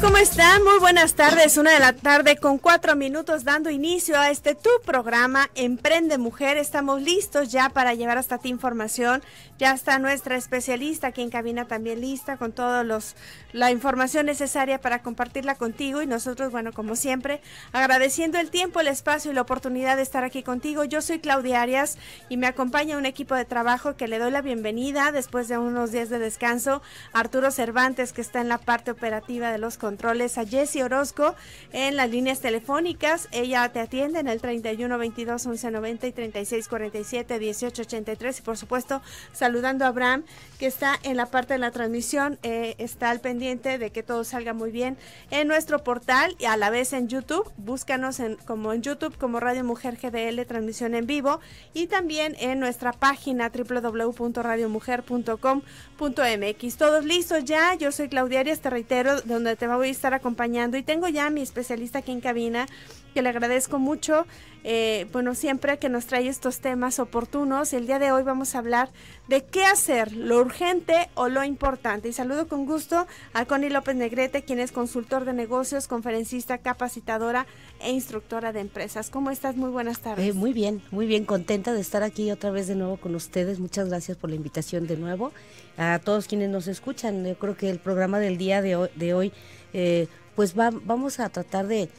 ¿cómo están? Muy buenas tardes. Una de la tarde con cuatro minutos dando inicio a este tu programa Emprende Mujer. Estamos listos ya para llevar hasta ti información. Ya está nuestra especialista aquí en cabina también lista con todos los la información necesaria para compartirla contigo y nosotros, bueno, como siempre, agradeciendo el tiempo, el espacio y la oportunidad de estar aquí contigo. Yo soy Claudia Arias y me acompaña un equipo de trabajo que le doy la bienvenida después de unos días de descanso. Arturo Cervantes que está en la parte operativa de los controles a Jessie Orozco en las líneas telefónicas. Ella te atiende en el 31 22 11 90 y 36 47 18 83. Y por supuesto, saludando a Abraham, que está en la parte de la transmisión, eh, está al pendiente de que todo salga muy bien en nuestro portal y a la vez en YouTube. Búscanos en, como en YouTube, como Radio Mujer GDL, transmisión en vivo y también en nuestra página www.radiomujer.com.mx. Todos listos ya, yo soy Claudia Arias, te reitero, donde te va voy a estar acompañando. Y tengo ya a mi especialista aquí en cabina, que le agradezco mucho, eh, bueno, siempre que nos trae estos temas oportunos. El día de hoy vamos a hablar de qué hacer, lo urgente o lo importante. Y saludo con gusto a Connie López Negrete, quien es consultor de negocios, conferencista, capacitadora e instructora de empresas. ¿Cómo estás? Muy buenas tardes. Eh, muy bien, muy bien, contenta de estar aquí otra vez de nuevo con ustedes. Muchas gracias por la invitación de nuevo. A todos quienes nos escuchan, yo creo que el programa del día de hoy eh, pues vamos a tratar de,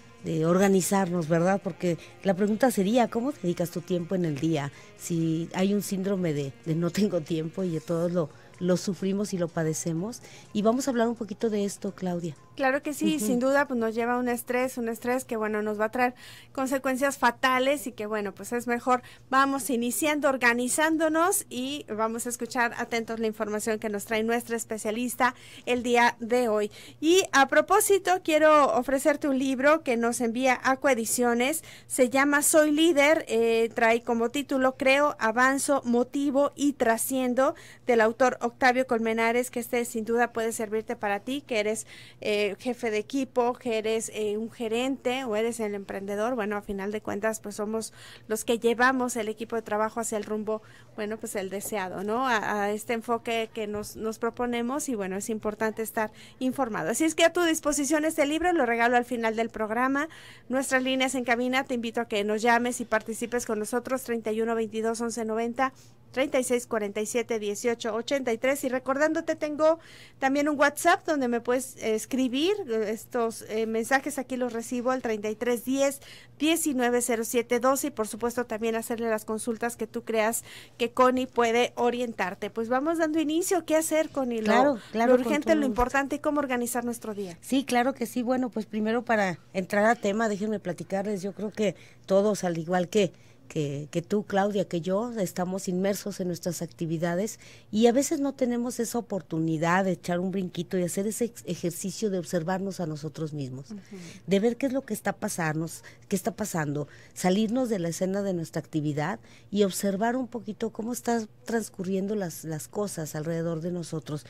organizarnos, ¿verdad? Porque la pregunta sería, ¿cómo dedicas tu tiempo en el día? Si hay un síndrome de, no tengo tiempo y de todos lo, lo sufrimos y lo padecemos. Y vamos a hablar un poquito de esto, Claudia. Claro que sí, sin duda, pues nos lleva un estrés, un estrés que bueno, nos va a traer consecuencias fatales y que bueno, pues es mejor vamos iniciando, organizándonos y vamos a escuchar atentos la información que nos trae nuestra especialista el día de hoy. Y a propósito, quiero ofrecerte un libro que nos envía Ediciones, se llama Soy Líder, eh, trae como título Creo, Avanzo, Motivo y Trasciendo del autor Octavio Colmenares, que este sin duda puede servirte para ti, que eres... Eh, eh, jefe de equipo, que eres eh, un gerente o eres el emprendedor, bueno, a final de cuentas, pues somos los que llevamos el equipo de trabajo hacia el rumbo, bueno, pues el deseado, ¿no? A, este enfoque que nos, proponemos y bueno, es importante estar informado. Así es que a tu disposición este libro, lo regalo al final del programa. Nuestras líneas en cabina, te invito a que nos llames y participes con nosotros 31 22 11 90 seis cuarenta Y recordándote, tengo también un WhatsApp donde me puedes eh, escribir eh, estos eh, mensajes. Aquí los recibo al 07 12 Y por supuesto, también hacerle las consultas que tú creas que Connie puede orientarte. Pues vamos dando inicio. ¿Qué hacer, Connie? Claro, claro. Lo urgente, lo importante y cómo organizar nuestro día. Sí, claro que sí. Bueno, pues primero para entrar a tema, déjenme platicarles. Yo creo que todos, al igual que que, tú, Claudia, que yo estamos inmersos en nuestras actividades y a veces no tenemos esa oportunidad de echar un brinquito y hacer ese ejercicio de observarnos a nosotros mismos, de ver qué es lo que está qué está pasando, salirnos de la escena de nuestra actividad y observar un poquito cómo están transcurriendo las, las cosas alrededor de nosotros.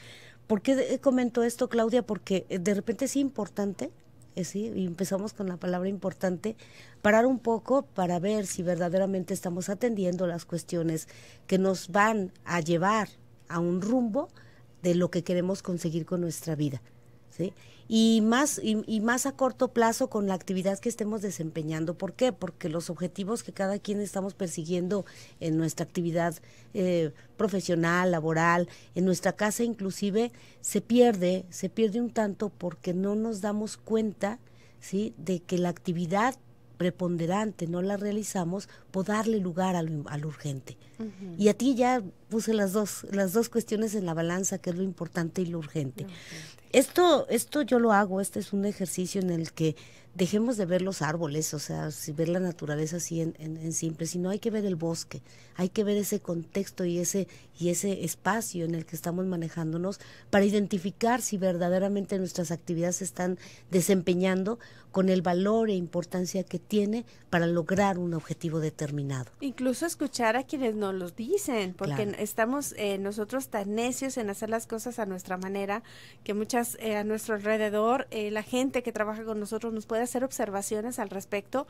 ¿Por qué eh, comento esto, Claudia? Porque eh, de repente es importante eh, y empezamos con la palabra importante, parar un poco para ver si verdaderamente estamos atendiendo las cuestiones que nos van a llevar a un rumbo de lo que queremos conseguir con nuestra vida. Y más, y, más a corto plazo con la actividad que estemos desempeñando. ¿Por qué? Porque los objetivos que cada quien estamos persiguiendo en nuestra actividad eh, profesional, laboral, en nuestra casa inclusive, se pierde, se pierde un tanto porque no nos damos cuenta ¿sí? de que la actividad preponderante no la realizamos por darle lugar al, urgente. Y a ti ya puse las dos, las dos cuestiones en la balanza, que es lo importante y lo urgente. Lo urgente. Esto, esto yo lo hago, este es un ejercicio en el que dejemos de ver los árboles, o sea, ver la naturaleza así en, en, simple, sino hay que ver el bosque, hay que ver ese contexto y ese, y ese espacio en el que estamos manejándonos para identificar si verdaderamente nuestras actividades se están desempeñando con el valor e importancia que tiene para lograr un objetivo determinado. Incluso escuchar a quienes nos los dicen, porque estamos eh, nosotros tan necios en hacer las cosas a nuestra manera que muchas eh, a nuestro alrededor, eh, la gente que trabaja con nosotros nos puede hacer observaciones al respecto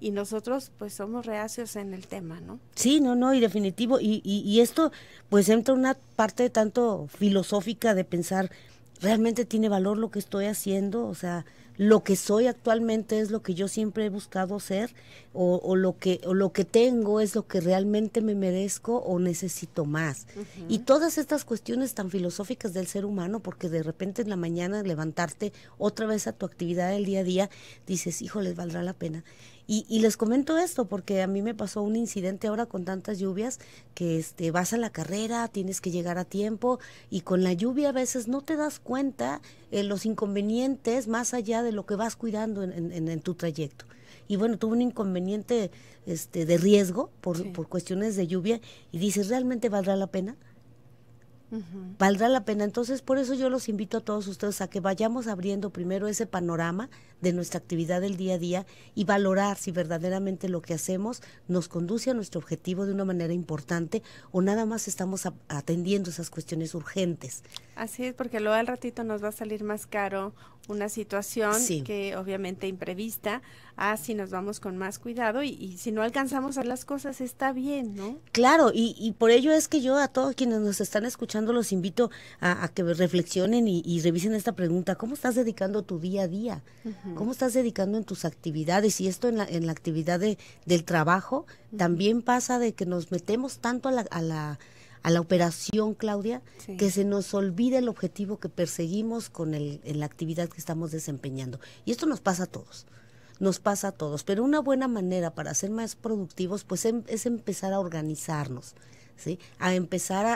y nosotros pues somos reacios en el tema, ¿no? Sí, no, no, y definitivo, y, y esto pues entra una parte tanto filosófica de pensar, ¿realmente tiene valor lo que estoy haciendo? O sea, lo que soy actualmente es lo que yo siempre he buscado ser o, lo, que, o lo que tengo es lo que realmente me merezco o necesito más. Y todas estas cuestiones tan filosóficas del ser humano, porque de repente en la mañana levantarte otra vez a tu actividad del día a día, dices, híjole, valdrá la pena. Y, les comento esto porque a mí me pasó un incidente ahora con tantas lluvias que este, vas a la carrera, tienes que llegar a tiempo y con la lluvia a veces no te das cuenta eh, los inconvenientes más allá de lo que vas cuidando en, tu trayecto. Y bueno, tuve un inconveniente este, de riesgo por, por cuestiones de lluvia y dices, ¿realmente valdrá la pena? Valdrá la pena. Entonces, por eso yo los invito a todos ustedes a que vayamos abriendo primero ese panorama de nuestra actividad del día a día y valorar si verdaderamente lo que hacemos nos conduce a nuestro objetivo de una manera importante o nada más estamos atendiendo esas cuestiones urgentes. Así es, porque luego al ratito nos va a salir más caro una situación que obviamente imprevista, así ah, nos vamos con más cuidado y, si no alcanzamos a las cosas está bien, ¿no? Claro, y, por ello es que yo a todos quienes nos están escuchando los invito a, que reflexionen y, revisen esta pregunta, ¿cómo estás dedicando tu día a día? ¿Cómo estás dedicando en tus actividades? Y esto en la, en la actividad del trabajo también pasa de que nos metemos tanto A la a la operación, Claudia, que se nos olvida el objetivo que perseguimos con en la actividad que estamos desempeñando. Y esto nos pasa a todos, nos pasa a todos, pero una buena manera para ser más productivos pues em, es empezar a organizarnos, ¿sí? a empezar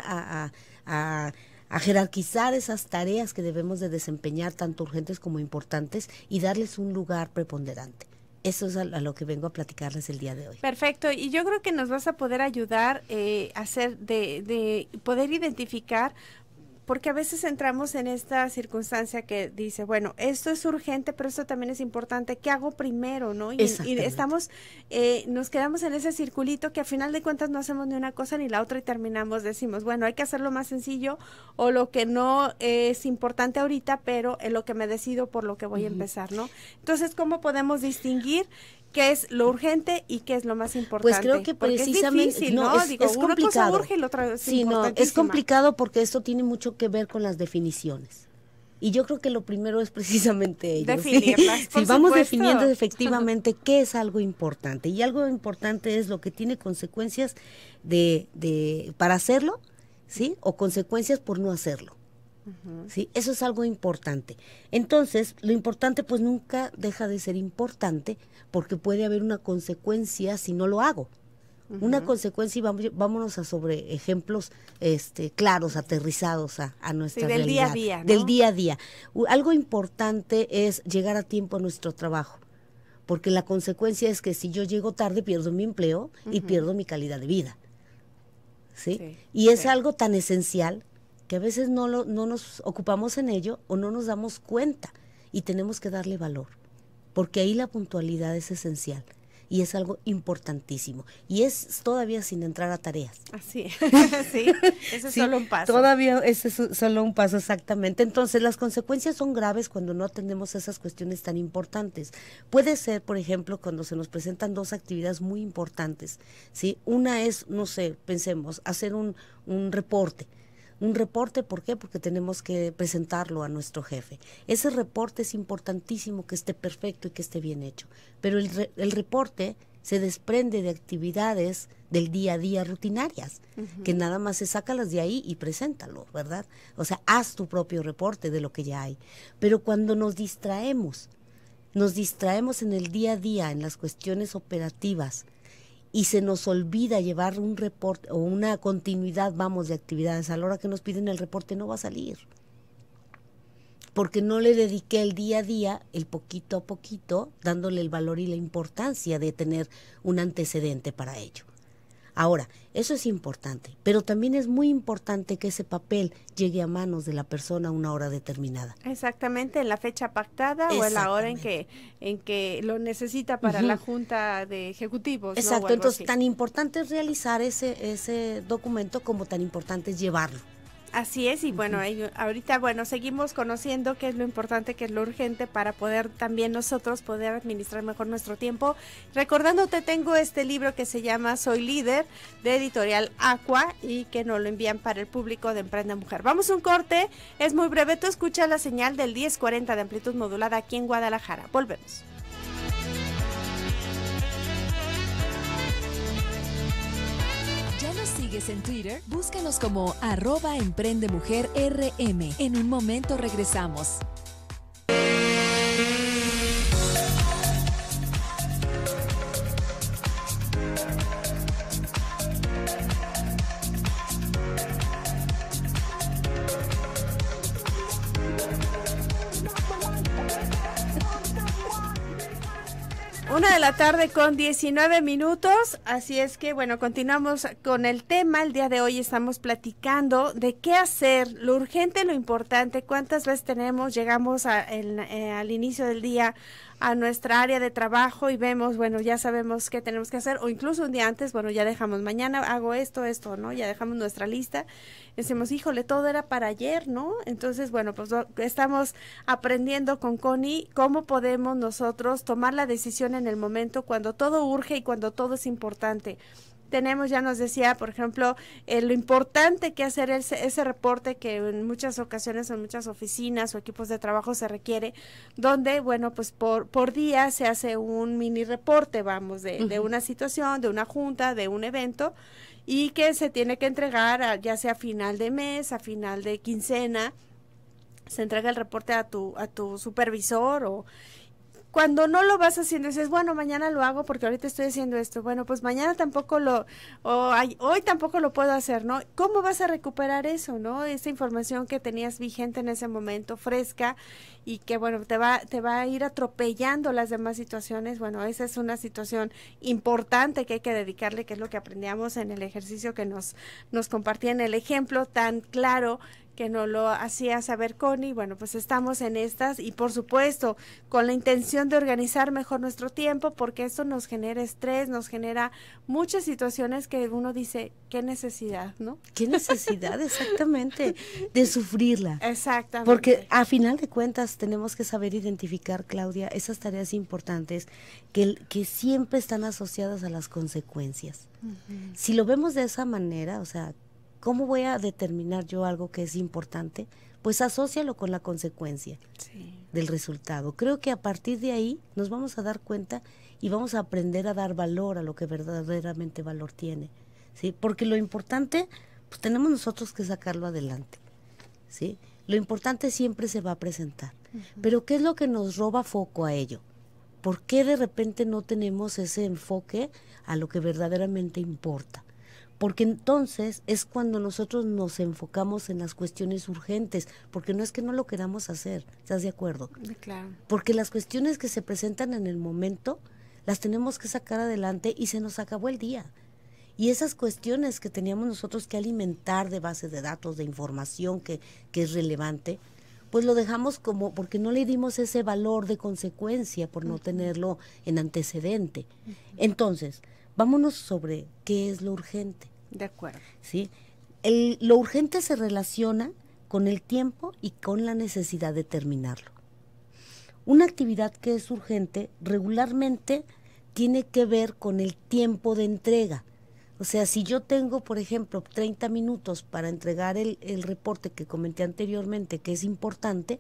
a jerarquizar esas tareas que debemos de desempeñar, tanto urgentes como importantes, y darles un lugar preponderante. Eso es a, lo que vengo a platicarles el día de hoy. Perfecto, y yo creo que nos vas a poder ayudar eh, a hacer de, de poder identificar porque a veces entramos en esta circunstancia que dice, bueno, esto es urgente, pero esto también es importante, ¿qué hago primero? ¿no? Y, estamos, eh, nos quedamos en ese circulito que a final de cuentas no hacemos ni una cosa ni la otra y terminamos, decimos, bueno, hay que hacerlo más sencillo o lo que no es importante ahorita, pero en lo que me decido por lo que voy a empezar, ¿no? Entonces, ¿cómo podemos distinguir qué es lo urgente y qué es lo más pues importante. Pues creo que precisamente es no, Es, complicado. Una es complicado porque esto tiene mucho que ver con las definiciones. Y yo creo que lo primero es precisamente ello. si vamos definiendo efectivamente qué es algo importante. Y algo importante es lo que tiene consecuencias de para hacerlo, ¿sí? O consecuencias por no hacerlo eso es algo importante. Entonces, lo importante pues nunca deja de ser importante porque puede haber una consecuencia si no lo hago. Una consecuencia y vamos, vámonos a sobre ejemplos este, claros, aterrizados a, nuestra del día a día. Del día a día. algo importante es llegar a tiempo a nuestro trabajo porque la consecuencia es que si yo llego tarde pierdo mi empleo y pierdo mi calidad de vida. ¿Sí? y es algo tan esencial que a veces no, no nos ocupamos en ello o no nos damos cuenta y tenemos que darle valor, porque ahí la puntualidad es esencial y es algo importantísimo. Y es todavía sin entrar a tareas. Así, sí, ese es solo un paso. Todavía ese es solo un paso, exactamente. Entonces, las consecuencias son graves cuando no atendemos esas cuestiones tan importantes. Puede ser, por ejemplo, cuando se nos presentan dos actividades muy importantes, ¿sí? Una es, no sé, pensemos, hacer un, un reporte un reporte, ¿por qué? Porque tenemos que presentarlo a nuestro jefe. Ese reporte es importantísimo que esté perfecto y que esté bien hecho, pero el, reporte se desprende de actividades del día a día rutinarias, que nada más se las de ahí y preséntalo, ¿verdad? O sea, haz tu propio reporte de lo que ya hay. Pero cuando nos distraemos, nos distraemos en el día a día, en las cuestiones operativas, y se nos olvida llevar un reporte o una continuidad, vamos, de actividades. A la hora que nos piden el reporte no va a salir. Porque no le dediqué el día a día, el poquito a poquito, dándole el valor y la importancia de tener un antecedente para ello. Ahora, eso es importante, pero también es muy importante que ese papel llegue a manos de la persona a una hora determinada. Exactamente, en la fecha pactada o en la hora en que, en que lo necesita para la junta de ejecutivos. Exacto, entonces tan importante es realizar ese, ese documento como tan importante es llevarlo. Así es, y bueno, ahorita, bueno, seguimos conociendo qué es lo importante, qué es lo urgente para poder también nosotros poder administrar mejor nuestro tiempo. Recordándote, tengo este libro que se llama Soy Líder de Editorial Aqua y que nos lo envían para el público de Emprenda Mujer. Vamos un corte, es muy breve, tú escuchas la señal del 1040 de amplitud modulada aquí en Guadalajara. Volvemos. sigues en Twitter, búscanos como arroba emprendemujerrm. En un momento regresamos. la tarde con 19 minutos, así es que bueno, continuamos con el tema. El día de hoy estamos platicando de qué hacer, lo urgente, lo importante, cuántas veces tenemos, llegamos eh, al inicio del día a nuestra área de trabajo y vemos, bueno, ya sabemos qué tenemos que hacer, o incluso un día antes, bueno, ya dejamos, mañana hago esto, esto, ¿no? Ya dejamos nuestra lista. decimos, híjole, todo era para ayer, ¿no? Entonces, bueno, pues estamos aprendiendo con Connie cómo podemos nosotros tomar la decisión en el momento cuando todo urge y cuando todo es importante tenemos, ya nos decía, por ejemplo, eh, lo importante que hacer ese, ese, reporte que en muchas ocasiones, en muchas oficinas o equipos de trabajo se requiere, donde, bueno, pues por, por día se hace un mini reporte, vamos, de, de una situación, de una junta, de un evento y que se tiene que entregar ya sea a final de mes, a final de quincena, se entrega el reporte a tu, a tu supervisor o cuando no lo vas haciendo, dices, bueno, mañana lo hago porque ahorita estoy haciendo esto. Bueno, pues mañana tampoco lo, o hoy tampoco lo puedo hacer, ¿no? ¿Cómo vas a recuperar eso, no? Esa información que tenías vigente en ese momento, fresca, y que, bueno, te va, te va a ir atropellando las demás situaciones. Bueno, esa es una situación importante que hay que dedicarle, que es lo que aprendíamos en el ejercicio que nos, nos compartían, el ejemplo tan claro que no lo hacía saber Connie. Bueno, pues estamos en estas y por supuesto con la intención de organizar mejor nuestro tiempo porque esto nos genera estrés, nos genera muchas situaciones que uno dice, qué necesidad, ¿no? Qué necesidad exactamente de sufrirla. Exactamente. Porque a final de cuentas tenemos que saber identificar, Claudia, esas tareas importantes que, que siempre están asociadas a las consecuencias. Si lo vemos de esa manera, o sea, ¿Cómo voy a determinar yo algo que es importante? Pues asócialo con la consecuencia del resultado. Creo que a partir de ahí nos vamos a dar cuenta y vamos a aprender a dar valor a lo que verdaderamente valor tiene. ¿sí? Porque lo importante, pues tenemos nosotros que sacarlo adelante. ¿sí? Lo importante siempre se va a presentar. Pero ¿qué es lo que nos roba foco a ello? ¿Por qué de repente no tenemos ese enfoque a lo que verdaderamente importa? porque entonces es cuando nosotros nos enfocamos en las cuestiones urgentes, porque no es que no lo queramos hacer, ¿estás de acuerdo? Claro. Porque las cuestiones que se presentan en el momento las tenemos que sacar adelante y se nos acabó el día. Y esas cuestiones que teníamos nosotros que alimentar de base de datos, de información que, es relevante, pues lo dejamos como porque no le dimos ese valor de consecuencia por no tenerlo en antecedente. Entonces, vámonos sobre qué es lo urgente. De acuerdo. Sí. lo urgente se relaciona con el tiempo y con la necesidad de terminarlo. Una actividad que es urgente regularmente tiene que ver con el tiempo de entrega. O sea, si yo tengo, por ejemplo, 30 minutos para entregar el, reporte que comenté anteriormente, que es importante,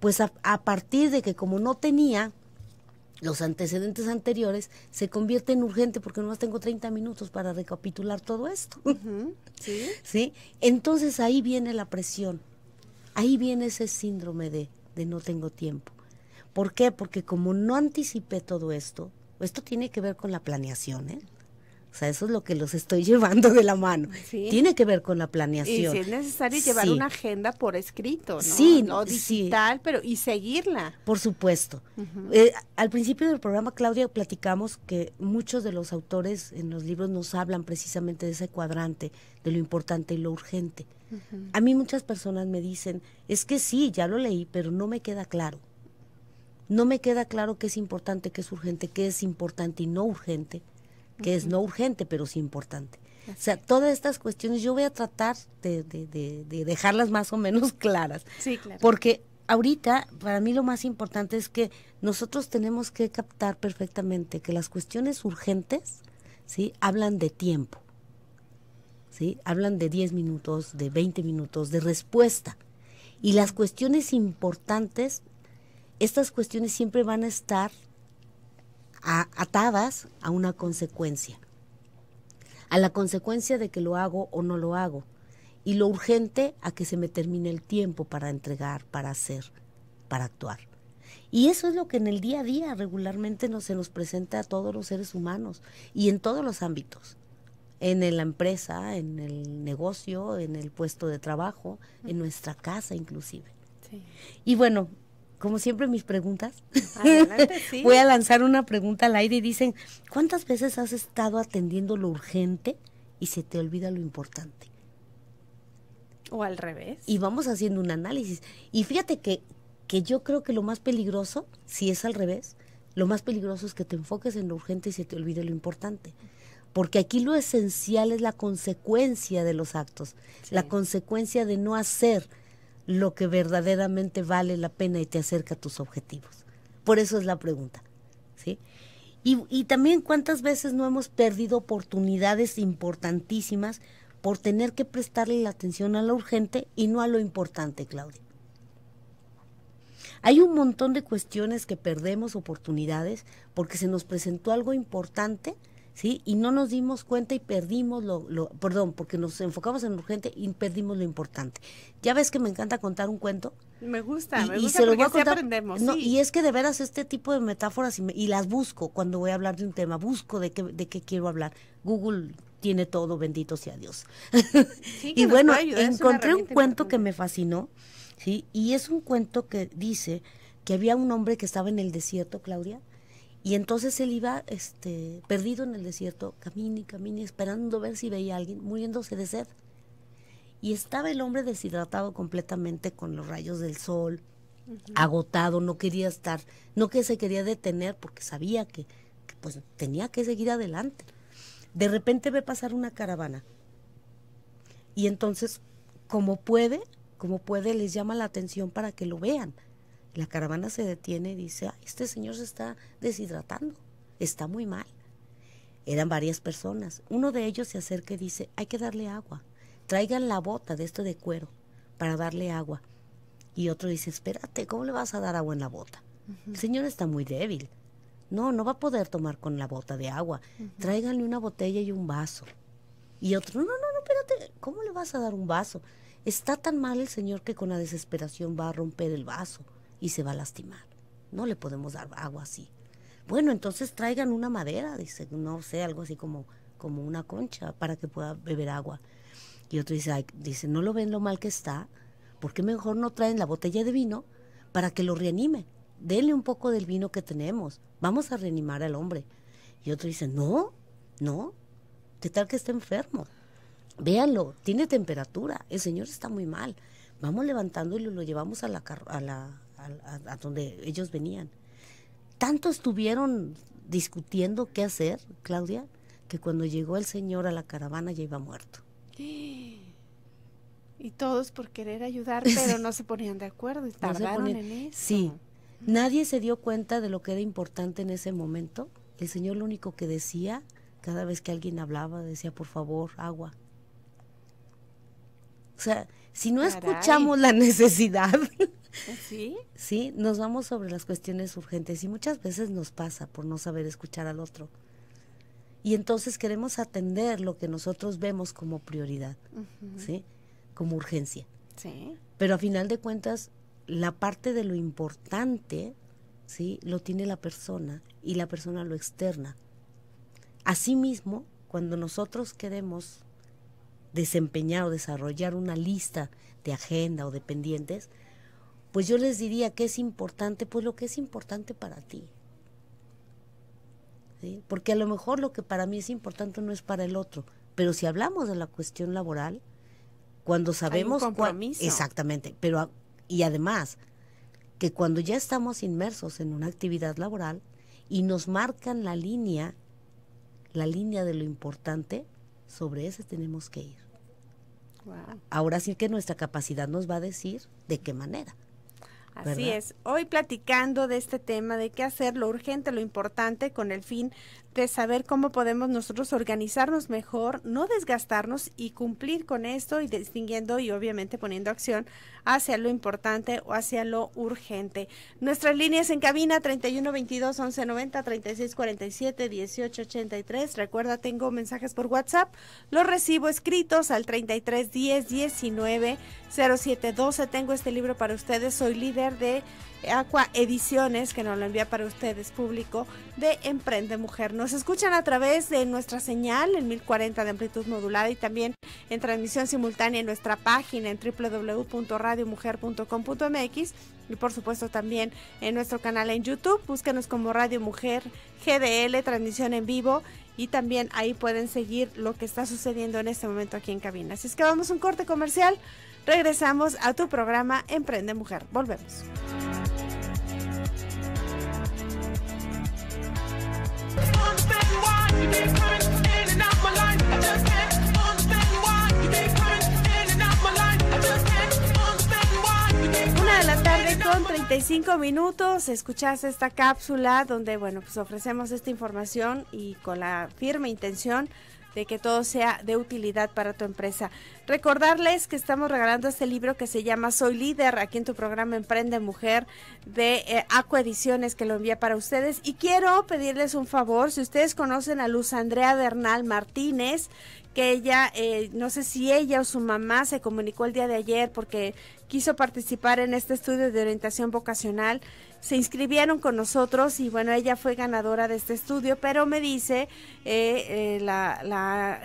pues a, partir de que como no tenía los antecedentes anteriores, se convierten en urgente porque nomás tengo 30 minutos para recapitular todo esto. ¿Sí? ¿Sí? Entonces ahí viene la presión, ahí viene ese síndrome de, de no tengo tiempo. ¿Por qué? Porque como no anticipé todo esto, esto tiene que ver con la planeación, ¿eh? O sea, eso es lo que los estoy llevando de la mano. Tiene que ver con la planeación. Y si es necesario llevar una agenda por escrito, ¿no? Sí, no digital, pero y seguirla. Por supuesto. Eh, al principio del programa, Claudia, platicamos que muchos de los autores en los libros nos hablan precisamente de ese cuadrante, de lo importante y lo urgente. A mí muchas personas me dicen, es que sí, ya lo leí, pero no me queda claro. No me queda claro qué es importante, qué es urgente, qué es importante y no urgente que es no urgente, pero sí importante. o sea, todas estas cuestiones yo voy a tratar de, dejarlas más o menos claras. Sí, claro. Porque ahorita, para mí lo más importante es que nosotros tenemos que captar perfectamente que las cuestiones urgentes, ¿sí? Hablan de tiempo, ¿sí? Hablan de 10 minutos, de 20 minutos, de respuesta. Y las cuestiones importantes, estas cuestiones siempre van a estar atadas a una consecuencia, a la consecuencia de que lo hago o no lo hago, y lo urgente a que se me termine el tiempo para entregar, para hacer, para actuar. Y eso es lo que en el día a día regularmente nos, se nos presenta a todos los seres humanos y en todos los ámbitos, en la empresa, en el negocio, en el puesto de trabajo, en nuestra casa inclusive. Y bueno, como siempre mis preguntas, voy a lanzar una pregunta al aire y dicen, ¿cuántas veces has estado atendiendo lo urgente y se te olvida lo importante? O al revés. Y vamos haciendo un análisis. Y fíjate que, que yo creo que lo más peligroso, si es al revés, lo más peligroso es que te enfoques en lo urgente y se te olvide lo importante. Porque aquí lo esencial es la consecuencia de los actos, la consecuencia de no hacer, lo que verdaderamente vale la pena y te acerca a tus objetivos. Por eso es la pregunta, ¿sí? Y, y también cuántas veces no hemos perdido oportunidades importantísimas por tener que prestarle la atención a lo urgente y no a lo importante, Claudia. Hay un montón de cuestiones que perdemos oportunidades porque se nos presentó algo importante ¿sí? Y no nos dimos cuenta y perdimos lo, lo, perdón, porque nos enfocamos en urgente y perdimos lo importante. Ya ves que me encanta contar un cuento. Me gusta, y, me gusta se voy a contar, Y es que de veras este tipo de metáforas y, las busco cuando voy a hablar de un tema, busco de qué, de qué quiero hablar. Google tiene todo, bendito sea Dios. y bueno, encontré un cuento que me fascinó, ¿sí? Y es un cuento que dice que había un hombre que estaba en el desierto, Claudia, y entonces él iba este, perdido en el desierto, y caminando, esperando ver si veía a alguien, muriéndose de sed. Y estaba el hombre deshidratado completamente con los rayos del sol, agotado, no quería estar, no que se quería detener porque sabía que, pues tenía que seguir adelante. De repente ve pasar una caravana. Y entonces, como puede, como puede, les llama la atención para que lo vean. La caravana se detiene y dice, este señor se está deshidratando, está muy mal. Eran varias personas. Uno de ellos se acerca y dice, hay que darle agua. Traigan la bota de esto de cuero para darle agua. Y otro dice, espérate, ¿cómo le vas a dar agua en la bota? El señor está muy débil. No, no va a poder tomar con la bota de agua. Tráiganle una botella y un vaso. Y otro, no, no, no, espérate, ¿cómo le vas a dar un vaso? Está tan mal el señor que con la desesperación va a romper el vaso y se va a lastimar. No le podemos dar agua así. Bueno, entonces traigan una madera, dice, no sé, algo así como, como una concha para que pueda beber agua. Y otro dice, dice, no lo ven lo mal que está, ¿por qué mejor no traen la botella de vino para que lo reanime? Denle un poco del vino que tenemos, vamos a reanimar al hombre. Y otro dice, no, no, ¿qué tal que está enfermo? Véanlo, tiene temperatura, el señor está muy mal. Vamos levantándolo y lo llevamos a la, a la, a, donde ellos venían. Tanto estuvieron discutiendo qué hacer, Claudia, que cuando llegó el señor a la caravana ya iba muerto. Y todos por querer ayudar, pero no se ponían de acuerdo y tardaron en eso. Sí, nadie se dio cuenta de lo que era importante en ese momento. El señor lo único que decía, cada vez que alguien hablaba, decía, por favor, agua. O sea, si no escuchamos la necesidad, ¿Sí? Sí, nos vamos sobre las cuestiones urgentes y muchas veces nos pasa por no saber escuchar al otro. Y entonces queremos atender lo que nosotros vemos como prioridad, ¿sí? Como urgencia. Sí. Pero a final de cuentas, la parte de lo importante, ¿sí? Lo tiene la persona y la persona lo externa. Asimismo, cuando nosotros queremos desempeñar o desarrollar una lista de agenda o de pendientes, pues yo les diría que es importante, pues lo que es importante para ti. Porque a lo mejor lo que para mí es importante no es para el otro, pero si hablamos de la cuestión laboral, cuando sabemos... exactamente, pero y además que cuando ya estamos inmersos en una actividad laboral y nos marcan la línea, la línea de lo importante, sobre esa tenemos que ir. Ahora sí que nuestra capacidad nos va a decir de qué manera. Así es. Hoy platicando de este tema de qué hacer, lo urgente, lo importante, con el fin de saber cómo podemos nosotros organizarnos mejor, no desgastarnos y cumplir con esto y distinguiendo y obviamente poniendo acción hacia lo importante o hacia lo urgente. Nuestras líneas en cabina 3122 1190 3647 1883. Recuerda, tengo mensajes por WhatsApp. Los recibo escritos al 33 10 12. Tengo este libro para ustedes. Soy líder de Aqua Ediciones, que nos lo envía para ustedes, público, de Emprende Mujer. Nos escuchan a través de nuestra señal en 1040 de amplitud modulada y también en transmisión simultánea en nuestra página en www.radiomujer.com.mx y por supuesto también en nuestro canal en YouTube. Búsquenos como Radio Mujer GDL, transmisión en vivo y también ahí pueden seguir lo que está sucediendo en este momento aquí en cabina. Así es que vamos un corte comercial. Regresamos a tu programa Emprende Mujer. Volvemos. Una de la tarde con 35 minutos escuchas esta cápsula donde, bueno, pues ofrecemos esta información y con la firme intención de que todo sea de utilidad para tu empresa. Recordarles que estamos regalando este libro que se llama Soy Líder, aquí en tu programa Emprende Mujer de eh, Acu Ediciones que lo envía para ustedes. Y quiero pedirles un favor, si ustedes conocen a Luz Andrea Bernal Martínez, que ella, eh, no sé si ella o su mamá se comunicó el día de ayer porque quiso participar en este estudio de orientación vocacional. Se inscribieron con nosotros y bueno, ella fue ganadora de este estudio, pero me dice eh, eh, la,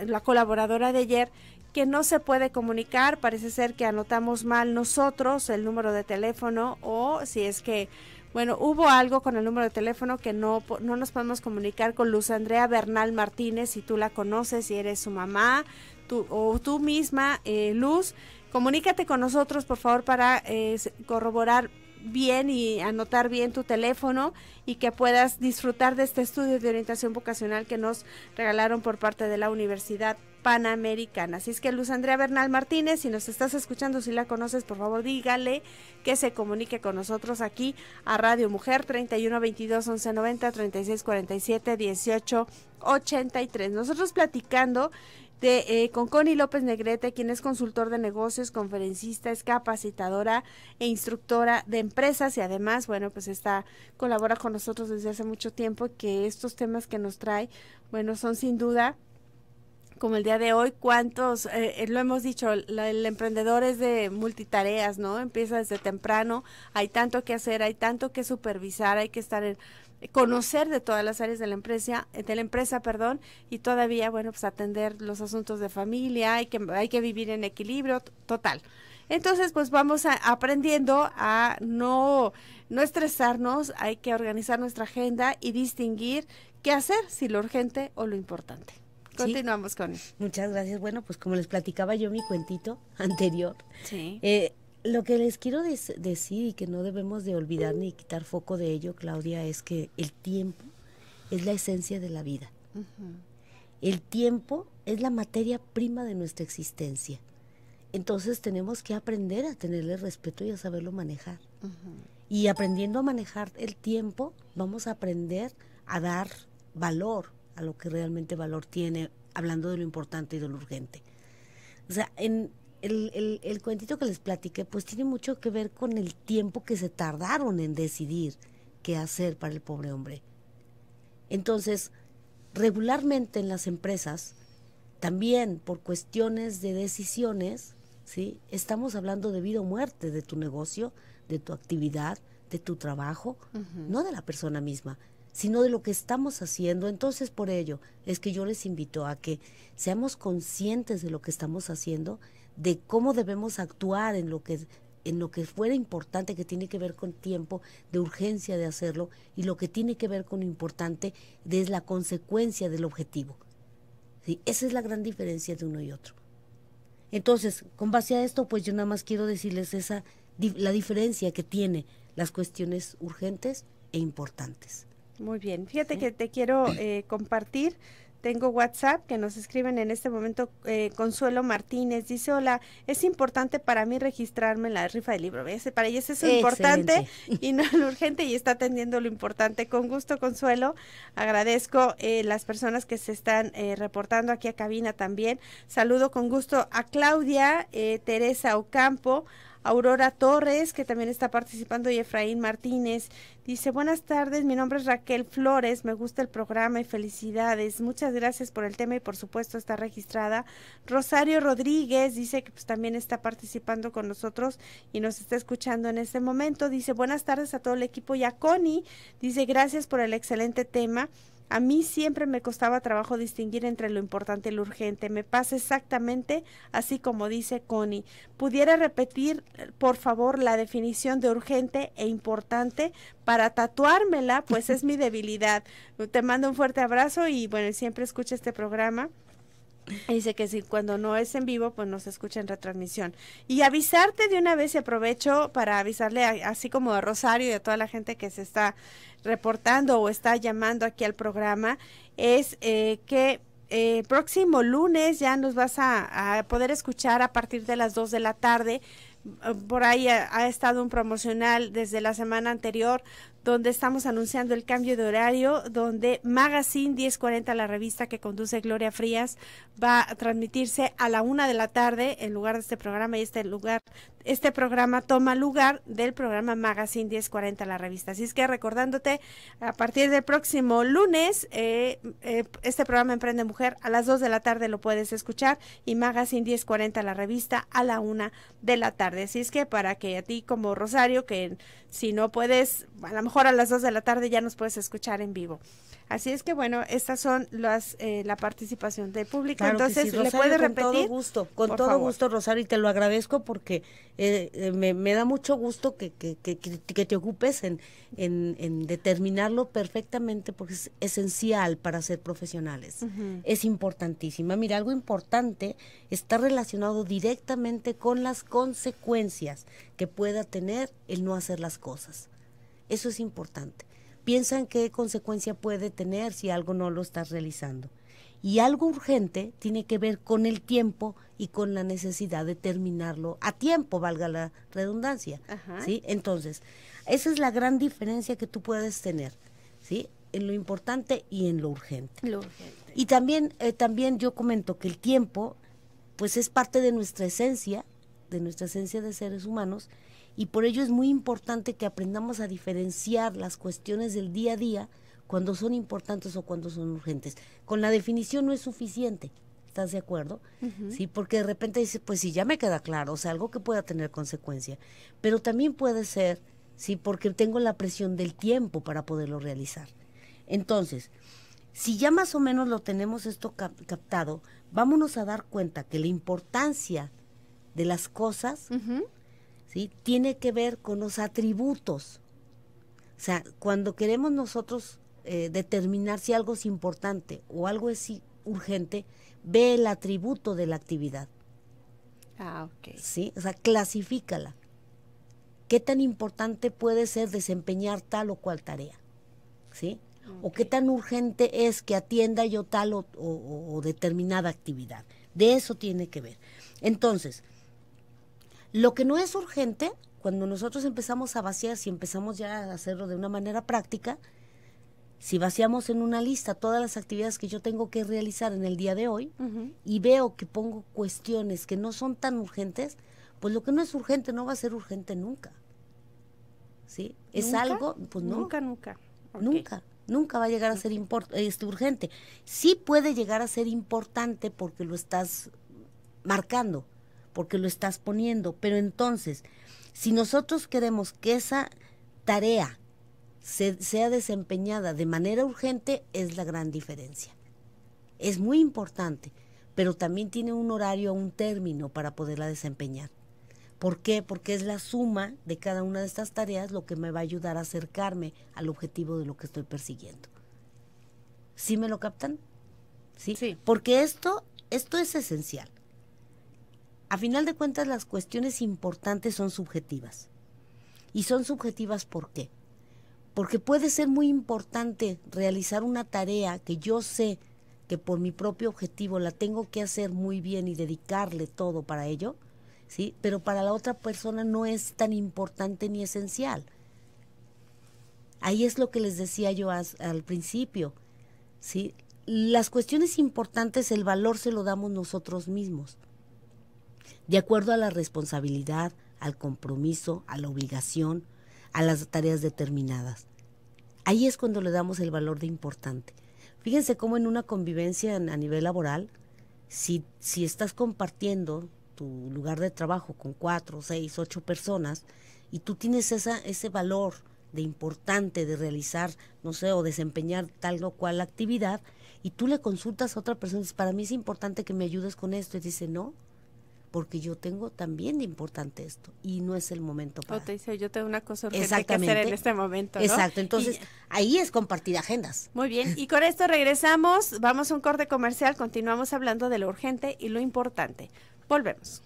la colaboradora de ayer que no se puede comunicar, parece ser que anotamos mal nosotros el número de teléfono o si es que bueno, hubo algo con el número de teléfono que no, no nos podemos comunicar con Luz Andrea Bernal Martínez, si tú la conoces, si eres su mamá tú, o tú misma, eh, Luz. Comunícate con nosotros, por favor, para eh, corroborar bien y anotar bien tu teléfono y que puedas disfrutar de este estudio de orientación vocacional que nos regalaron por parte de la Universidad Panamericana. Así es que Luz Andrea Bernal Martínez, si nos estás escuchando, si la conoces, por favor dígale que se comunique con nosotros aquí a Radio Mujer 31 22 11 90 36 47 18 83. Nosotros platicando de, eh, con Connie López Negrete, quien es consultor de negocios, conferencista, es capacitadora e instructora de empresas y además, bueno, pues está, colabora con nosotros desde hace mucho tiempo que estos temas que nos trae, bueno, son sin duda como el día de hoy, cuántos, eh, eh, lo hemos dicho, el emprendedor es de multitareas, ¿no? Empieza desde temprano, hay tanto que hacer, hay tanto que supervisar, hay que estar en conocer de todas las áreas de la empresa, de la empresa, perdón, y todavía, bueno, pues atender los asuntos de familia, hay que, hay que vivir en equilibrio total. Entonces, pues vamos aprendiendo a no, no estresarnos, hay que organizar nuestra agenda y distinguir qué hacer, si lo urgente o lo importante. Continuamos con con. Muchas gracias. Bueno, pues como les platicaba yo mi cuentito anterior, sí. Eh, lo que les quiero decir y que no debemos de olvidar ni quitar foco de ello, Claudia, es que el tiempo es la esencia de la vida. El tiempo es la materia prima de nuestra existencia. Entonces tenemos que aprender a tenerle respeto y a saberlo manejar. Y aprendiendo a manejar el tiempo, vamos a aprender a dar valor a lo que realmente valor tiene, hablando de lo importante y de lo urgente. O sea, en, el, el, cuentito que les platiqué, pues tiene mucho que ver con el tiempo que se tardaron en decidir qué hacer para el pobre hombre. Entonces, regularmente en las empresas, también por cuestiones de decisiones, ¿sí? estamos hablando de vida o muerte de tu negocio, de tu actividad, de tu trabajo, no de la persona misma, sino de lo que estamos haciendo. Entonces, por ello, es que yo les invito a que seamos conscientes de lo que estamos haciendo de cómo debemos actuar en lo que en lo que fuera importante que tiene que ver con tiempo, de urgencia de hacerlo, y lo que tiene que ver con importante es la consecuencia del objetivo. ¿Sí? Esa es la gran diferencia de uno y otro. Entonces, con base a esto, pues yo nada más quiero decirles esa la diferencia que tiene las cuestiones urgentes e importantes. Muy bien, fíjate que te quiero eh, compartir tengo WhatsApp que nos escriben en este momento eh, Consuelo Martínez. Dice, hola, es importante para mí registrarme en la rifa del libro. Para ella es importante y no lo urgente y está atendiendo lo importante. Con gusto, Consuelo. Agradezco eh, las personas que se están eh, reportando aquí a cabina también. Saludo con gusto a Claudia, Teresa Ocampo, Aurora Torres, que también está participando, y Efraín Martínez. Dice, buenas tardes, mi nombre es Raquel Flores, me gusta el programa y felicidades. Muchas gracias por el tema y por supuesto está registrada. Rosario Rodríguez dice que pues, también está participando con nosotros y nos está escuchando en este momento. Dice, buenas tardes a todo el equipo y a Connie. Dice, gracias por el excelente tema. A mí siempre me costaba trabajo distinguir entre lo importante y lo urgente. Me pasa exactamente así como dice Connie. ¿Pudiera repetir, por favor, la definición de urgente e importante para tatuármela? Pues es mi debilidad. Te mando un fuerte abrazo y bueno, siempre escucha este programa. Dice que si cuando no es en vivo, pues no se escucha en retransmisión. Y avisarte de una vez, y aprovecho para avisarle, así como a Rosario y a toda la gente que se está reportando o está llamando aquí al programa, es eh, que el eh, próximo lunes ya nos vas a, a poder escuchar a partir de las 2 de la tarde por ahí ha, estado un promocional desde la semana anterior donde estamos anunciando el cambio de horario, donde Magazine 1040, la revista que conduce Gloria Frías, va a transmitirse a la una de la tarde en lugar de este programa y este lugar, este programa toma lugar del programa Magazine 1040, la revista. Así es que recordándote, a partir del próximo lunes, eh, eh, este programa Emprende Mujer a las dos de la tarde lo puedes escuchar y Magazine 1040, la revista, a la una de la tarde decís Así es que para que a ti como Rosario, que si no puedes, a lo mejor a las 2 de la tarde ya nos puedes escuchar en vivo. Así es que bueno, estas son las eh, la participación del público. Entonces, ¿le puedes repetir? Con todo gusto, con todo gusto, Rosario, y te lo agradezco porque eh, eh, me, da mucho gusto que, que, te ocupes en, en, determinarlo perfectamente porque es esencial para ser profesionales. Es importantísima. Mira, algo importante está relacionado directamente con las consecuencias consecuencias que pueda tener el no hacer las cosas. Eso es importante. Piensa en qué consecuencia puede tener si algo no lo estás realizando. Y algo urgente tiene que ver con el tiempo y con la necesidad de terminarlo a tiempo, valga la redundancia. Entonces, esa es la gran diferencia que tú puedes tener, ¿sí? En lo importante y en lo urgente. Y también, eh, también yo comento que el tiempo, pues es parte de nuestra esencia de nuestra esencia de seres humanos y por ello es muy importante que aprendamos a diferenciar las cuestiones del día a día cuando son importantes o cuando son urgentes. Con la definición no es suficiente, ¿estás de acuerdo? Sí, porque de repente dices, pues sí, ya me queda claro, o sea, algo que pueda tener consecuencia, pero también puede ser, sí, porque tengo la presión del tiempo para poderlo realizar. Entonces, si ya más o menos lo tenemos esto captado, vámonos a dar cuenta que la importancia de las cosas, ¿sí? Tiene que ver con los atributos. O sea, cuando queremos nosotros eh, determinar si algo es importante o algo es urgente, ve el atributo de la actividad. Ah, ok. Sí, o sea, clasifícala. ¿Qué tan importante puede ser desempeñar tal o cual tarea? ¿Sí? ¿O qué tan urgente es que atienda yo tal o determinada actividad? De eso tiene que ver. Entonces, lo que no es urgente, cuando nosotros empezamos a vaciar, si empezamos ya a hacerlo de una manera práctica, si vaciamos en una lista todas las actividades que yo tengo que realizar en el día de hoy y veo que pongo cuestiones que no son tan urgentes, pues lo que no es urgente no va a ser urgente nunca. ¿Sí? Es algo, pues Nunca, nunca. Nunca, nunca va a llegar a ser es este, urgente. Sí puede llegar a ser importante porque lo estás marcando, porque lo estás poniendo. Pero entonces, si nosotros queremos que esa tarea sea desempeñada de manera urgente, es la gran diferencia. Es muy importante, pero también tiene un horario, un término para poderla desempeñar. ¿Por qué? Porque es la suma de cada una de estas tareas lo que me va a ayudar a acercarme al objetivo de lo que estoy persiguiendo. ¿Sí me lo captan? ¿Sí? Porque esto, esto es esencial. A final de cuentas, las cuestiones importantes son subjetivas. ¿Y son subjetivas por qué? Porque puede ser muy importante realizar una tarea que yo sé que por mi propio objetivo la tengo que hacer muy bien y dedicarle todo para ello, ¿sí? Pero para la otra persona no es tan importante ni esencial. Ahí es lo que les decía yo al principio, ¿sí? Las cuestiones importantes, el valor se lo damos nosotros mismos de acuerdo a la responsabilidad, al compromiso, a la obligación, a las tareas determinadas. Ahí es cuando le damos el valor de importante. Fíjense cómo en una convivencia a nivel laboral, si, si estás compartiendo tu lugar de trabajo con cuatro, seis, ocho personas y tú tienes esa, ese valor de importante de realizar, no sé, o desempeñar tal o cual actividad, y tú le consultas a otra persona, dices, para mí es importante que me ayudes con esto, y dice, no, porque yo tengo también de importante esto y no es el momento para. te dice, yo tengo una cosa urgente que hacer en este momento. ¿no? Exacto, entonces ahí es compartir agendas. Muy bien, y con esto regresamos, vamos a un corte comercial, continuamos hablando de lo urgente y lo importante. Volvemos.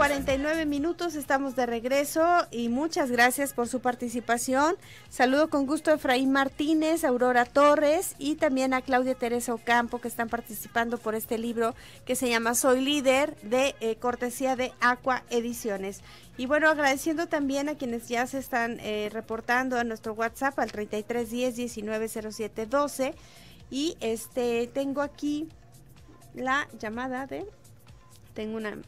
49 minutos, estamos de regreso y muchas gracias por su participación. Saludo con gusto a Efraín Martínez, Aurora Torres y también a Claudia Teresa Ocampo que están participando por este libro que se llama Soy Líder de eh, cortesía de Aqua Ediciones. Y bueno, agradeciendo también a quienes ya se están eh, reportando a nuestro WhatsApp al 3310 190712 y este tengo aquí la llamada de tengo una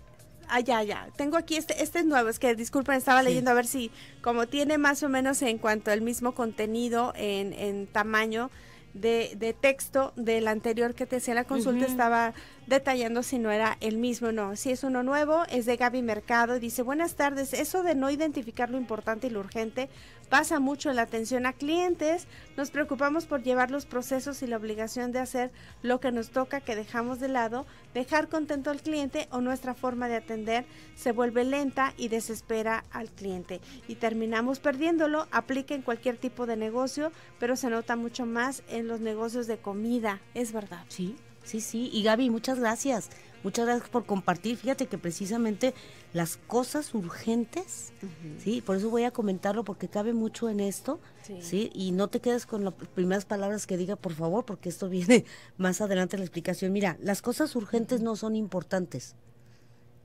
Ah, ya, ya. Tengo aquí este, este nuevo, es que disculpen, estaba leyendo a ver si, como tiene más o menos en cuanto al mismo contenido en, tamaño de, texto del anterior que te hacía la consulta, estaba detallando si no era el mismo no. Si es uno nuevo, es de Gaby Mercado, dice, buenas tardes, eso de no identificar lo importante y lo urgente Pasa mucho en la atención a clientes, nos preocupamos por llevar los procesos y la obligación de hacer lo que nos toca que dejamos de lado, dejar contento al cliente o nuestra forma de atender se vuelve lenta y desespera al cliente y terminamos perdiéndolo, aplica en cualquier tipo de negocio, pero se nota mucho más en los negocios de comida, es verdad. Sí, sí, sí, y Gaby, muchas gracias Muchas gracias por compartir. Fíjate que precisamente las cosas urgentes, ¿sí? Por eso voy a comentarlo porque cabe mucho en esto, sí. Y no te quedes con las primeras palabras que diga, por favor, porque esto viene más adelante en la explicación. Mira, las cosas urgentes no son importantes.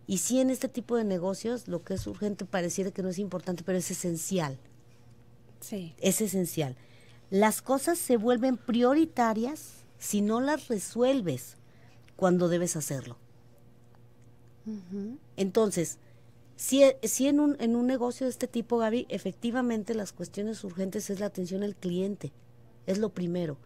Y sí en este tipo de negocios lo que es urgente pareciera que no es importante, pero es esencial. Sí. Es esencial. Las cosas se vuelven prioritarias si no las resuelves cuando debes hacerlo. Entonces, si, e, en, un, negocio de este tipo, Gaby, efectivamente las cuestiones urgentes es la atención al cliente, es lo primero.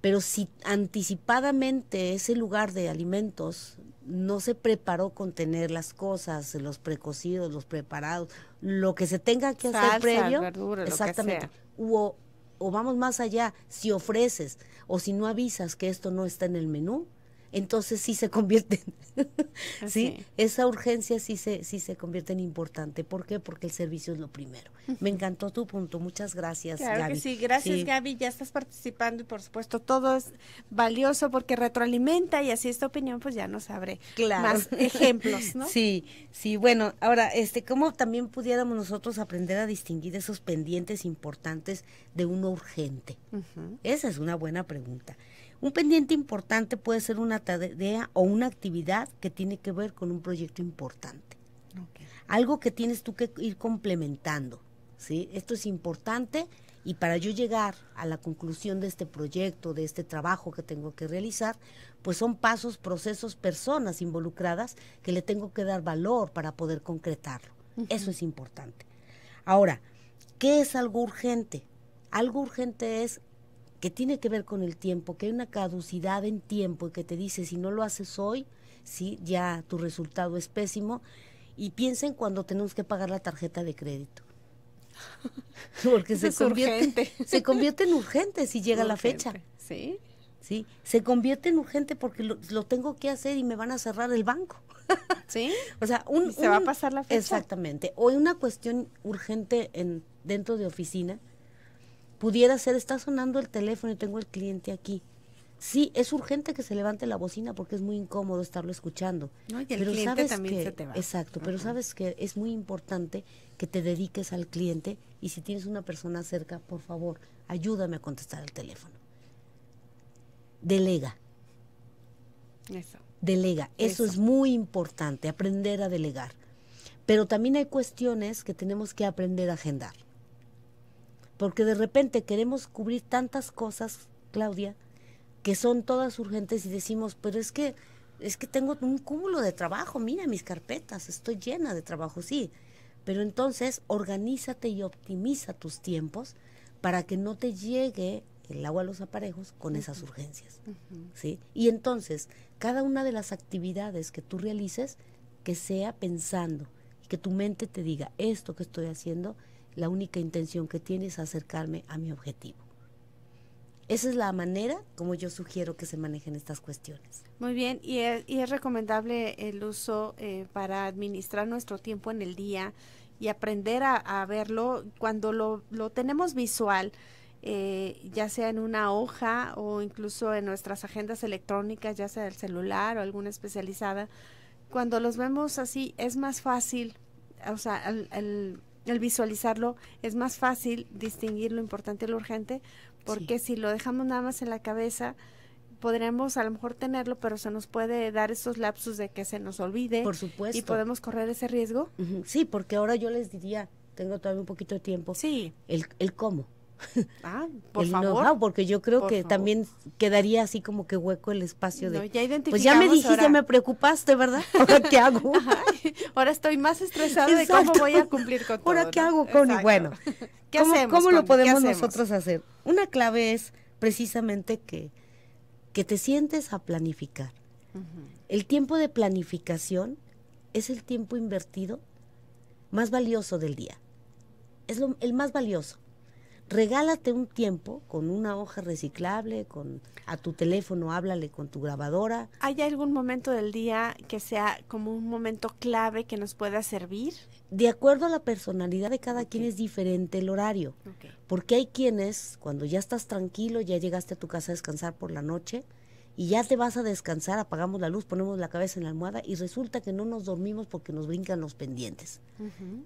Pero si anticipadamente ese lugar de alimentos no se preparó con tener las cosas, los precocidos, los preparados, lo que se tenga que hacer previo, exactamente, o vamos más allá, si ofreces o si no avisas que esto no está en el menú, entonces sí se convierten, ¿sí? Esa urgencia sí se, sí se convierte en importante. ¿Por qué? Porque el servicio es lo primero. Me encantó tu punto, muchas gracias. Claro que sí, gracias Gaby, ya estás participando y por supuesto todo es valioso porque retroalimenta y así esta opinión pues ya nos abre más ejemplos, ¿no? Sí, sí, bueno, ahora, este, ¿cómo también pudiéramos nosotros aprender a distinguir esos pendientes importantes de uno urgente? Esa es una buena pregunta. Un pendiente importante puede ser una tarea o una actividad que tiene que ver con un proyecto importante. Algo que tienes tú que ir complementando. ¿sí? Esto es importante y para yo llegar a la conclusión de este proyecto, de este trabajo que tengo que realizar, pues son pasos, procesos, personas involucradas que le tengo que dar valor para poder concretarlo. Eso es importante. Ahora, ¿qué es algo urgente? Algo urgente es que tiene que ver con el tiempo, que hay una caducidad en tiempo y que te dice, si no lo haces hoy, sí, ya tu resultado es pésimo. Y piensen cuando tenemos que pagar la tarjeta de crédito. Porque se convierte, se convierte en urgente si llega la fecha. Sí. Sí, se convierte en urgente porque lo, tengo que hacer y me van a cerrar el banco. Sí. o sea, se va a pasar la fecha. Exactamente. O hay una cuestión urgente en dentro de oficina pudiera ser, está sonando el teléfono y tengo el cliente aquí. Sí, es urgente que se levante la bocina porque es muy incómodo estarlo escuchando. No, pero sabes que, se Exacto, pero sabes que es muy importante que te dediques al cliente y si tienes una persona cerca, por favor, ayúdame a contestar el teléfono. Delega. Eso. Delega. Eso es muy importante, aprender a delegar. Pero también hay cuestiones que tenemos que aprender a agendar porque de repente queremos cubrir tantas cosas, Claudia, que son todas urgentes y decimos, pero es que es que tengo un cúmulo de trabajo, mira mis carpetas, estoy llena de trabajo, sí. Pero entonces organízate y optimiza tus tiempos para que no te llegue el agua a los aparejos con esas urgencias. Y entonces, cada una de las actividades que tú realices, que sea pensando, que tu mente te diga, esto que estoy haciendo la única intención que tiene es acercarme a mi objetivo. Esa es la manera como yo sugiero que se manejen estas cuestiones. Muy bien, y es, y es recomendable el uso eh, para administrar nuestro tiempo en el día y aprender a, verlo cuando lo, tenemos visual. Eh, ya sea en una hoja o incluso en nuestras agendas electrónicas, ya sea el celular o alguna especializada, cuando los vemos así es más fácil, o sea, el, el visualizarlo es más fácil distinguir lo importante y lo urgente, porque si lo dejamos nada más en la cabeza, podremos a lo mejor tenerlo, pero se nos puede dar esos lapsos de que se nos olvide. Y podemos correr ese riesgo. Sí, porque ahora yo les diría, tengo todavía un poquito de tiempo. Sí. El, el cómo. Ah, por porque yo creo que también quedaría así como que hueco el espacio de. pues ya me dijiste, me preocupaste, ¿verdad? ¿Ahora qué hago? ahora estoy más estresada de cómo voy a cumplir con todo. ¿Ahora qué hago, Connie? Bueno, ¿cómo, lo podemos nosotros hacer? Una clave es precisamente que, que te sientes a planificar. El tiempo de planificación es el tiempo invertido más valioso del día. Es el más valioso regálate un tiempo con una hoja reciclable, con a tu teléfono, háblale con tu grabadora. ¿Hay algún momento del día que sea como un momento clave que nos pueda servir? De acuerdo a la personalidad de cada quien es diferente el horario, porque hay quienes cuando ya estás tranquilo, ya llegaste a tu casa a descansar por la noche, y ya te vas a descansar, apagamos la luz, ponemos la cabeza en la almohada y resulta que no nos dormimos porque nos brincan los pendientes.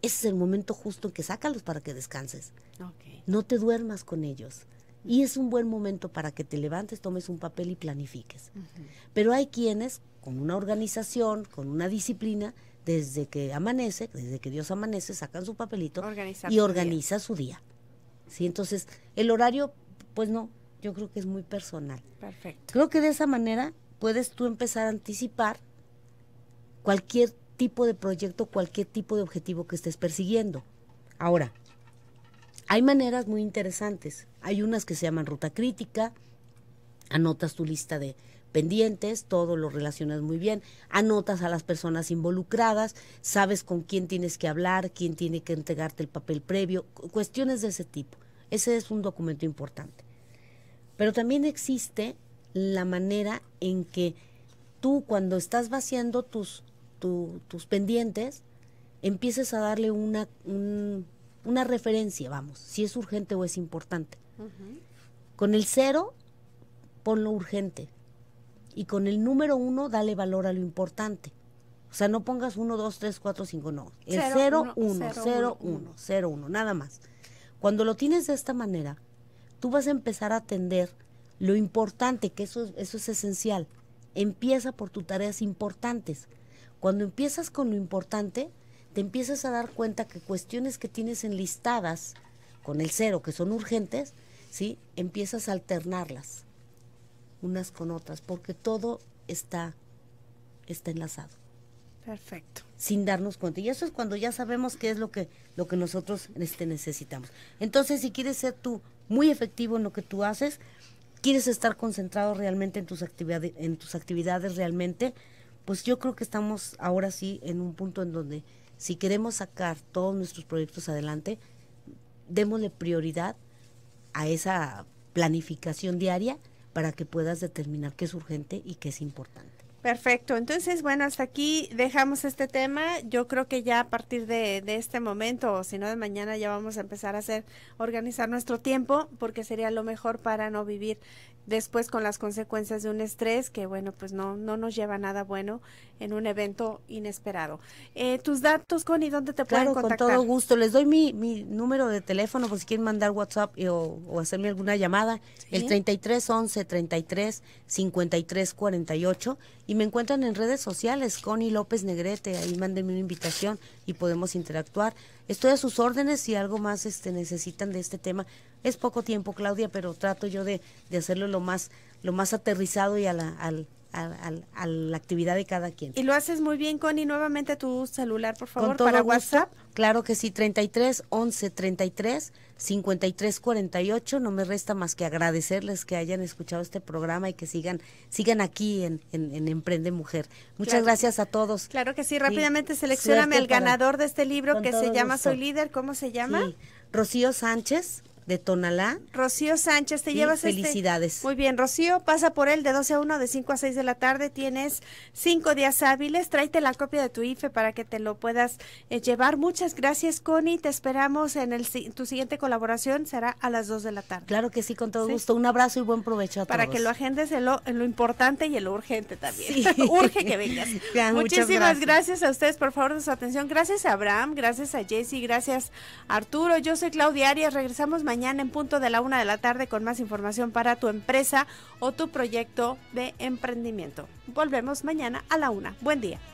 Ese es el momento justo en que sácalos para que descanses. No te duermas con ellos. Y es un buen momento para que te levantes, tomes un papel y planifiques. Pero hay quienes, con una organización, con una disciplina, desde que amanece, desde que Dios amanece, sacan su papelito y organiza su día. Su Entonces, el horario, pues no, yo creo que es muy personal. Perfecto. Creo que de esa manera puedes tú empezar a anticipar cualquier tipo de proyecto, cualquier tipo de objetivo que estés persiguiendo. Ahora, hay maneras muy interesantes. Hay unas que se llaman ruta crítica, anotas tu lista de pendientes, todo lo relacionas muy bien, anotas a las personas involucradas, sabes con quién tienes que hablar, quién tiene que entregarte el papel previo, cuestiones de ese tipo. Ese es un documento importante. Pero también existe la manera en que tú cuando estás vaciando tus, tus pendientes, empieces a darle una, una referencia, vamos, si es urgente o es importante. Con el cero, lo urgente. Y con el número uno, dale valor a lo importante. O sea, no pongas uno, dos, tres, cuatro, cinco, no. El cero, uno, cero, uno, cero, uno, nada más. Cuando lo tienes de esta manera, tú vas a empezar a atender lo importante, que eso, eso es esencial. Empieza por tus tareas importantes. Cuando empiezas con lo importante, te empiezas a dar cuenta que cuestiones que tienes enlistadas con el cero, que son urgentes, ¿sí? empiezas a alternarlas unas con otras, porque todo está, está enlazado. Perfecto. Sin darnos cuenta. Y eso es cuando ya sabemos qué es lo que, lo que nosotros este, necesitamos. Entonces, si quieres ser tú muy efectivo en lo que tú haces, quieres estar concentrado realmente en tus, actividades, en tus actividades realmente, pues yo creo que estamos ahora sí en un punto en donde si queremos sacar todos nuestros proyectos adelante, démosle prioridad a esa planificación diaria para que puedas determinar qué es urgente y qué es importante. Perfecto, entonces bueno, hasta aquí dejamos este tema. Yo creo que ya a partir de, de este momento, o si no de mañana, ya vamos a empezar a hacer, organizar nuestro tiempo, porque sería lo mejor para no vivir después con las consecuencias de un estrés que bueno pues no no nos lleva a nada bueno en un evento inesperado eh, tus datos Connie dónde te puedo pueden con todo gusto les doy mi, número de teléfono por si quieren mandar WhatsApp o, hacerme alguna llamada el 33 11 33 53 48 y me encuentran en redes sociales Connie López Negrete ahí mándenme una invitación y podemos interactuar estoy a sus órdenes si algo más este necesitan de este tema es poco tiempo Claudia pero trato yo de, de hacerlo lo más, lo más aterrizado y a la, actividad de cada quien. Y lo haces muy bien, Connie. Nuevamente tu celular, por favor, para WhatsApp. Claro que sí, 33 11 33 53 48. No me resta más que agradecerles que hayan escuchado este programa y que sigan sigan aquí en, en, Emprende Mujer. Muchas gracias a todos. Claro que sí, rápidamente seleccioname al ganador de este libro que se llama Soy Líder. ¿Cómo se llama? Sí. Rocío Sánchez de Tonalá. Rocío Sánchez, te llevas este Felicidades. Muy bien, Rocío, pasa por él de 12 a 1, de 5 a 6 de la tarde. Tienes cinco días hábiles. Tráete la copia de tu IFE para que te lo puedas eh, llevar. Muchas gracias, Connie. Te esperamos en el tu siguiente colaboración. Será a las 2 de la tarde. Claro que sí, con todo gusto. Un abrazo y buen provecho para que lo agendes en lo, importante y en lo urgente también. Urge que vengas. Muchísimas gracias. a ustedes, por favor, de su atención. Gracias a Abraham, gracias a Jesse, gracias Arturo. Yo soy Claudia Arias. Regresamos mañana mañana en punto de la una de la tarde con más información para tu empresa o tu proyecto de emprendimiento. Volvemos mañana a la una. Buen día.